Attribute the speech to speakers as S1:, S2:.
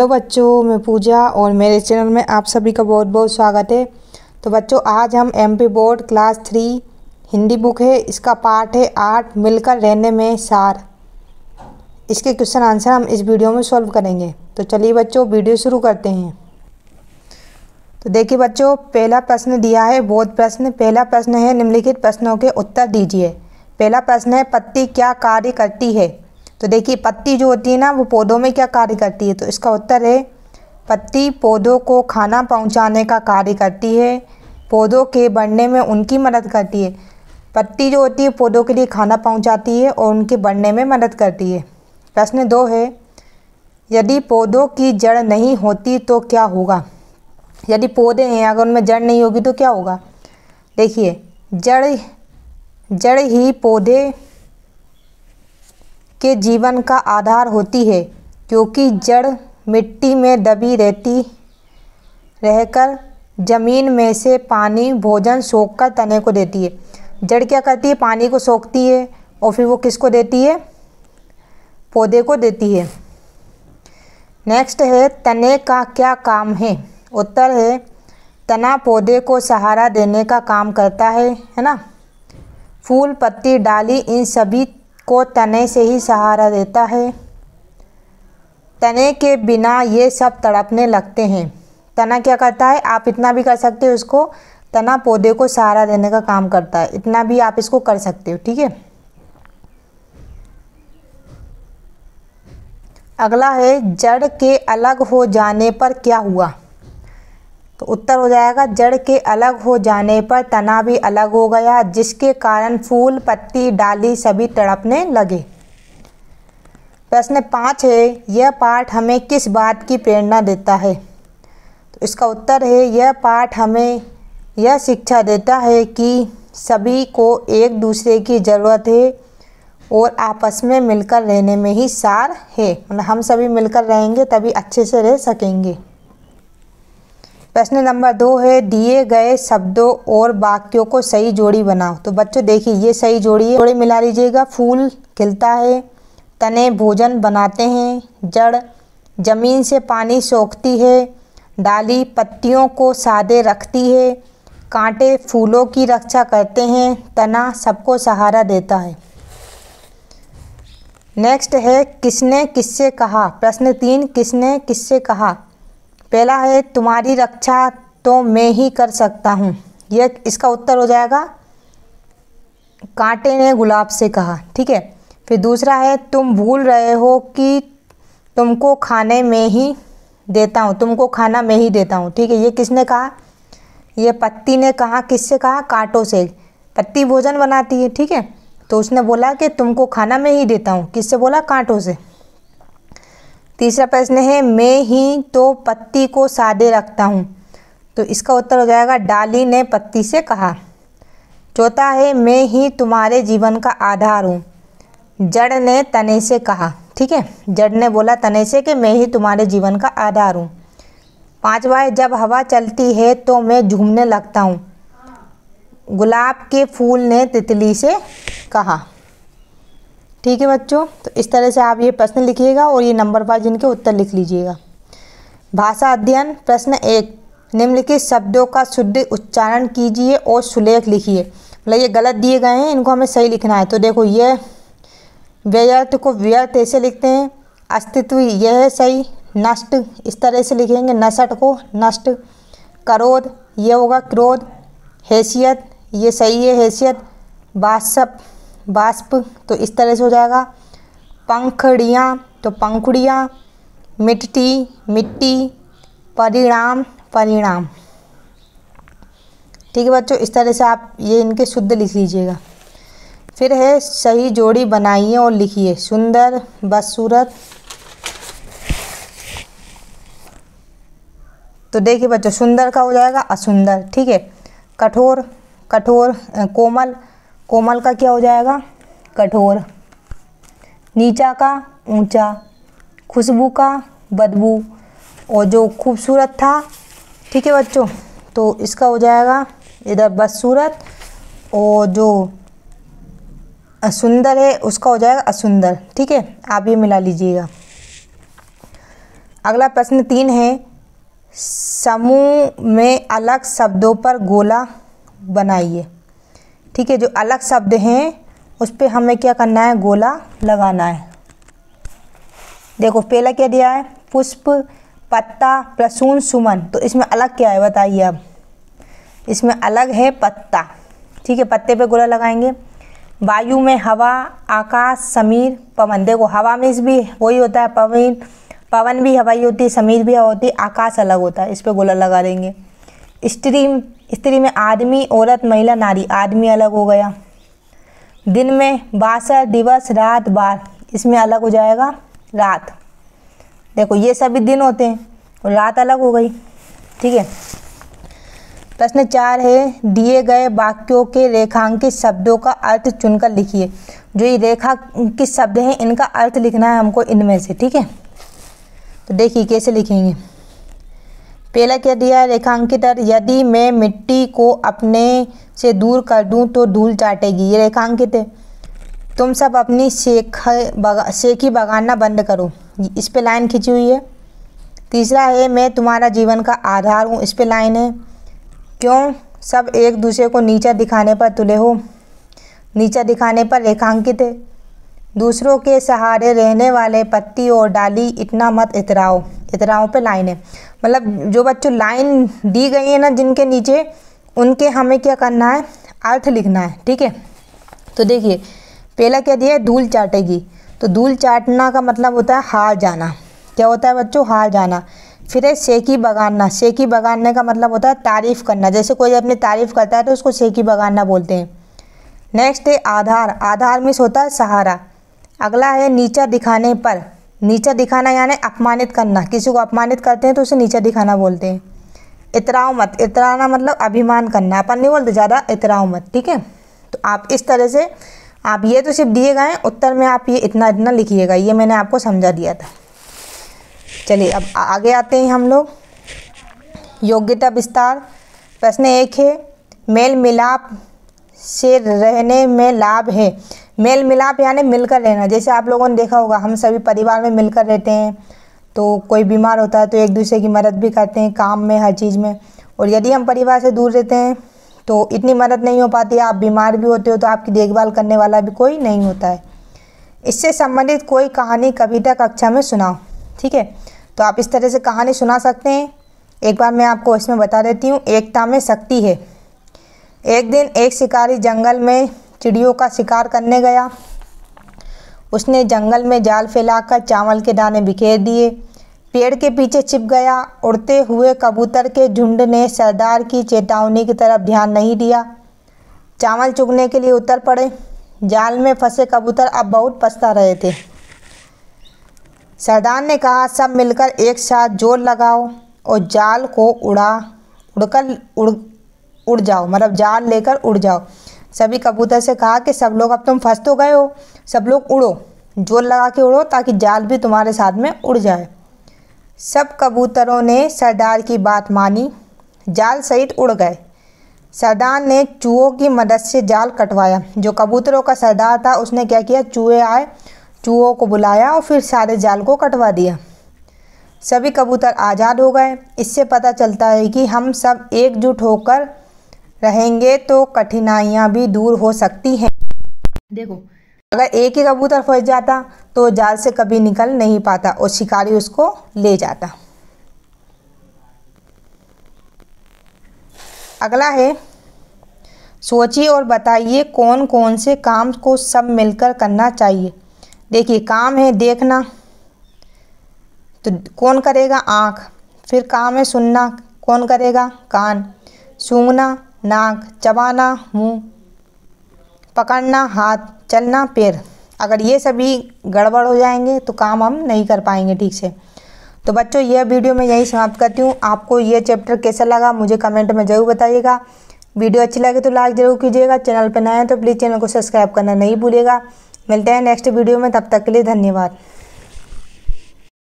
S1: तो बच्चों मैं पूजा और मेरे चैनल में आप सभी का बहुत बहुत स्वागत है तो बच्चों आज हम MP board class three Hindi book है इसका पार्ट है आठ मिलकर रहने में सार इसके क्वेश्चन आंसर हम इस वीडियो में सॉल्व करेंगे तो चलिए बच्चों वीडियो शुरू करते हैं तो देखिए बच्चों पहला प्रश्न दिया है बोध प्रश्न पहला प्रश्न है निम्नलिखित प्रश्नों के उत्तर दीजिए पहला प्रश्न है पत्ती क्या कार्य करती है तो देखिए पत्ती जो होती है ना वो पौधों में क्या कार्य करती है तो इसका उत्तर है पत्ती पौधों को खाना पहुंचाने का कार्य करती है पौधों के बढ़ने में उनकी मदद करती है पत्ती जो होती है पौधों के लिए खाना पहुंचाती है और उनके बढ़ने में मदद करती है प्रश्न दो है यदि पौधों की जड़ नहीं होती तो क्या होगा यदि पौधे हैं अगर उनमें जड़ नहीं होगी तो क्या होगा देखिए जड़ जड़ ही पौधे के जीवन का आधार होती है क्योंकि जड़ मिट्टी में दबी रहती रहकर ज़मीन में से पानी भोजन सोख कर तने को देती है जड़ क्या करती है पानी को सोखती है और फिर वो किसको देती है पौधे को देती है नेक्स्ट है तने का क्या काम है उत्तर है तना पौधे को सहारा देने का काम करता है है ना फूल पत्ती डाली इन सभी को तने से ही सहारा देता है तने के बिना ये सब तड़पने लगते हैं तना क्या करता है आप इतना भी कर सकते हो इसको तना पौधे को सहारा देने का काम करता है इतना भी आप इसको कर सकते हो ठीक है अगला है जड़ के अलग हो जाने पर क्या हुआ तो उत्तर हो जाएगा जड़ के अलग हो जाने पर तना भी अलग हो गया जिसके कारण फूल पत्ती डाली सभी तड़पने लगे प्रश्न पाँच है यह पाठ हमें किस बात की प्रेरणा देता है तो इसका उत्तर है यह पाठ हमें यह शिक्षा देता है कि सभी को एक दूसरे की ज़रूरत है और आपस में मिलकर रहने में ही सार है मतलब हम सभी मिलकर रहेंगे तभी अच्छे से रह सकेंगे प्रश्न नंबर दो है दिए गए शब्दों और वाक्यों को सही जोड़ी बनाओ तो बच्चों देखिए ये सही जोड़ी है जोड़ी मिला लीजिएगा फूल खिलता है तने भोजन बनाते हैं जड़ जमीन से पानी सोखती है डाली पत्तियों को सादे रखती है कांटे फूलों की रक्षा करते हैं तना सबको सहारा देता है नेक्स्ट है किसने किससे कहा प्रश्न तीन किसने किससे कहा पहला है तुम्हारी रक्षा तो मैं ही कर सकता हूँ यह इसका उत्तर हो जाएगा कांटे ने गुलाब से कहा ठीक है फिर दूसरा है तुम भूल रहे हो कि तुमको खाने में ही देता हूँ तुमको खाना मैं ही देता हूँ ठीक है ये किसने कहा ये पत्ती ने कहा किससे कहा कांटों से पत्ती भोजन बनाती है ठीक है तो उसने बोला कि तुमको खाना मैं ही देता हूँ किससे बोला कांटों से तीसरा प्रश्न है मैं ही तो पत्ती को सादे रखता हूँ तो इसका उत्तर हो जाएगा डाली ने पत्ती से कहा चौथा है मैं ही तुम्हारे जीवन का आधार हूँ जड़ ने तने से कहा ठीक है जड़ ने बोला तने से कि मैं ही तुम्हारे जीवन का आधार हूँ पाँचवा है जब हवा चलती है तो मैं झूमने लगता हूँ गुलाब के फूल ने तितली से कहा ठीक है बच्चों तो इस तरह से आप ये प्रश्न लिखिएगा और ये नंबर वाइज इनके उत्तर लिख लीजिएगा भाषा अध्ययन प्रश्न एक निम्नलिखित शब्दों का शुद्ध उच्चारण कीजिए और सुलेख लिखिए मतलब ये गलत दिए गए हैं इनको हमें सही लिखना है तो देखो ये व्यर्थ को व्यर्थ ऐसे लिखते हैं अस्तित्व यह है सही नष्ट इस तरह से लिखेंगे नसट को नष्ट करोध ये होगा क्रोध हैसियत ये सही है हैसियत बासप बाष्प तो इस तरह से हो जाएगा पंखड़ियाँ तो पंखुड़ियाँ मिट्टी मिट्टी परिणाम परिणाम ठीक है बच्चों इस तरह से आप ये इनके शुद्ध लिख लीजिएगा फिर है सही जोड़ी बनाइए और लिखिए सुंदर बदसूरत तो देखिए बच्चों सुंदर का हो जाएगा असुंदर ठीक है कठोर कठोर कोमल कोमल का क्या हो जाएगा कठोर नीचा का ऊंचा खुशबू का बदबू और जो खूबसूरत था ठीक है बच्चों तो इसका हो जाएगा इधर बदसूरत और जो असुंदर है उसका हो जाएगा असुंदर ठीक है आप ये मिला लीजिएगा अगला प्रश्न तीन है समूह में अलग शब्दों पर गोला बनाइए ठीक है जो अलग शब्द हैं उस पर हमें क्या करना है गोला लगाना है देखो पहला क्या दिया है पुष्प पत्ता प्रसून सुमन तो इसमें अलग क्या है बताइए अब इसमें अलग है पत्ता ठीक है पत्ते पे गोला लगाएंगे वायु में हवा आकाश समीर पवन देखो हवा में इस भी वही होता है पवन पवन भी हवाई होती है समीर भी हवा होती है आकाश अलग होता है इस पर गोला लगा देंगे स्ट्रीम स्त्री में आदमी औरत महिला नारी आदमी अलग हो गया दिन में बासठ दिवस रात बार इसमें अलग हो जाएगा रात देखो ये सभी दिन होते हैं और तो रात अलग हो गई ठीक है प्रश्न चार है दिए गए वाक्यों के रेखांकित शब्दों का अर्थ चुनकर लिखिए जो ये रेखा किस शब्द हैं इनका अर्थ लिखना है हमको इनमें से ठीक है तो देखिए कैसे लिखेंगे पहला क्या दिया रेखांकित अर्थ यदि मैं मिट्टी को अपने से दूर कर दूं तो धूल चाटेगी ये रेखांकित है तुम सब अपनी शेख बगा शेखी बगाना बंद करो इस पे लाइन खिंची हुई है तीसरा है मैं तुम्हारा जीवन का आधार हूँ इस पे लाइन है क्यों सब एक दूसरे को नीचा दिखाने पर तुले हो नीचा दिखाने पर रेखांकित है दूसरों के सहारे रहने वाले पत्ती और डाली इतना मत इतराओ इतराओं पे लाइन है मतलब जो बच्चों लाइन दी गई है ना जिनके नीचे उनके हमें क्या करना है अर्थ लिखना है ठीक है तो देखिए पहला क्या दिया है धूल चाटेगी तो धूल चाटना का मतलब होता है हार जाना क्या होता है बच्चों हार जाना फिर है सेकी बगानना सेकी बगानने का मतलब होता है तारीफ़ करना जैसे कोई अपनी तारीफ़ करता है तो उसको सेकी बगानना बोलते हैं नेक्स्ट है आधार आधार मीन्स होता है सहारा अगला है नीचा दिखाने पर नीचा दिखाना यानी अपमानित करना किसी को अपमानित करते हैं तो उसे नीचा दिखाना बोलते हैं इतराओ मत इतराना मतलब अभिमान करना अपन नहीं बोलते ज़्यादा इतराओ मत ठीक है तो आप इस तरह से आप ये तो सिर्फ दिए गए उत्तर में आप ये इतना इतना लिखिएगा ये मैंने आपको समझा दिया था चलिए अब आगे आते हैं हम लोग योग्यता विस्तार प्रश्न एक है मेल मिलाप से रहने में लाभ है मेल मिलाप यानी मिलकर रहना जैसे आप लोगों ने देखा होगा हम सभी परिवार में मिलकर रहते हैं तो कोई बीमार होता है तो एक दूसरे की मदद भी करते हैं काम में हर चीज़ में और यदि हम परिवार से दूर रहते हैं तो इतनी मदद नहीं हो पाती आप बीमार भी होते हो तो आपकी देखभाल करने वाला भी कोई नहीं होता है इससे संबंधित कोई कहानी कविता कक्षा में सुनाओ ठीक है तो आप इस तरह से कहानी सुना सकते हैं एक बार मैं आपको इसमें बता देती हूँ एकता में शक्ति है एक दिन एक शिकारी जंगल में चिड़ियों का शिकार करने गया उसने जंगल में जाल फैलाकर चावल के दाने बिखेर दिए पेड़ के पीछे छिप गया उड़ते हुए कबूतर के झुंड ने सरदार की चेतावनी की तरफ ध्यान नहीं दिया चावल चुगने के लिए उतर पड़े जाल में फंसे कबूतर अब बहुत पछता रहे थे सरदार ने कहा सब मिलकर एक साथ जोर लगाओ और जाल को उड़ा उड़कर उड़ उड़ जाओ मतलब जाल लेकर उड़ जाओ सभी कबूतर से कहा कि सब लोग अब तुम फंस तो गए हो सब लोग उड़ो जोर लगा के उड़ो ताकि जाल भी तुम्हारे साथ में उड़ जाए सब कबूतरों ने सरदार की बात मानी जाल सहित उड़ गए सरदार ने चूहों की मदद से जाल कटवाया जो कबूतरों का सरदार था उसने क्या किया चूहे आए चूहों को बुलाया और फिर सारे जाल को कटवा दिया सभी कबूतर आज़ाद हो गए इससे पता चलता है कि हम सब एकजुट होकर रहेंगे तो कठिनाइयाँ भी दूर हो सकती हैं देखो अगर एक ही कबूतर फंस जाता तो जाल से कभी निकल नहीं पाता और शिकारी उसको ले जाता अगला है सोचिए और बताइए कौन कौन से काम को सब मिलकर करना चाहिए देखिए काम है देखना तो कौन करेगा आँख फिर काम है सुनना कौन करेगा कान सूंघना नाक चबाना मुंह पकड़ना हाथ चलना पैर अगर ये सभी गड़बड़ हो जाएंगे तो काम हम नहीं कर पाएंगे ठीक से तो बच्चों यह वीडियो मैं यही समाप्त करती हूँ आपको यह चैप्टर कैसा लगा मुझे कमेंट में ज़रूर बताइएगा वीडियो अच्छी लगे तो लाइक ज़रूर कीजिएगा चैनल पर नए हैं तो प्लीज़ चैनल को सब्सक्राइब करना नहीं भूलिएगा मिलते हैं नेक्स्ट वीडियो में तब तक के लिए धन्यवाद